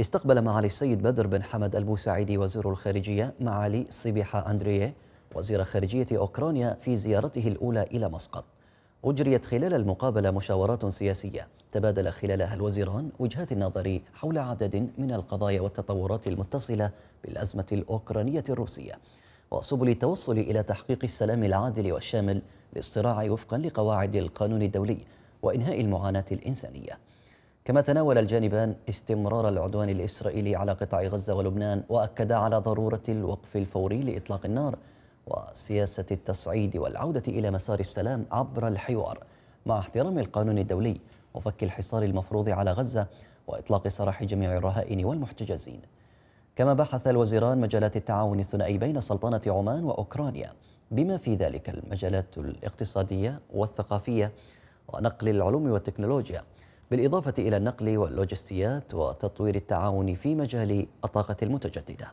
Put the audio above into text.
استقبل معالي السيد بدر بن حمد البوسعيدي وزير الخارجية معالي صبيحة أندريه وزير خارجية أوكرانيا في زيارته الأولى إلى مسقط أجريت خلال المقابلة مشاورات سياسية تبادل خلالها الوزيران وجهات النظر حول عدد من القضايا والتطورات المتصلة بالأزمة الأوكرانية الروسية وسبل التوصل إلى تحقيق السلام العادل والشامل للصراع وفقا لقواعد القانون الدولي وإنهاء المعاناة الإنسانية كما تناول الجانبان استمرار العدوان الإسرائيلي على قطاع غزة ولبنان وأكد على ضرورة الوقف الفوري لإطلاق النار وسياسة التصعيد والعودة إلى مسار السلام عبر الحوار مع احترام القانون الدولي وفك الحصار المفروض على غزة وإطلاق سراح جميع الرهائن والمحتجزين كما بحث الوزيران مجالات التعاون الثنائي بين سلطنة عمان وأوكرانيا بما في ذلك المجالات الاقتصادية والثقافية ونقل العلوم والتكنولوجيا بالإضافة إلى النقل واللوجستيات وتطوير التعاون في مجال الطاقة المتجددة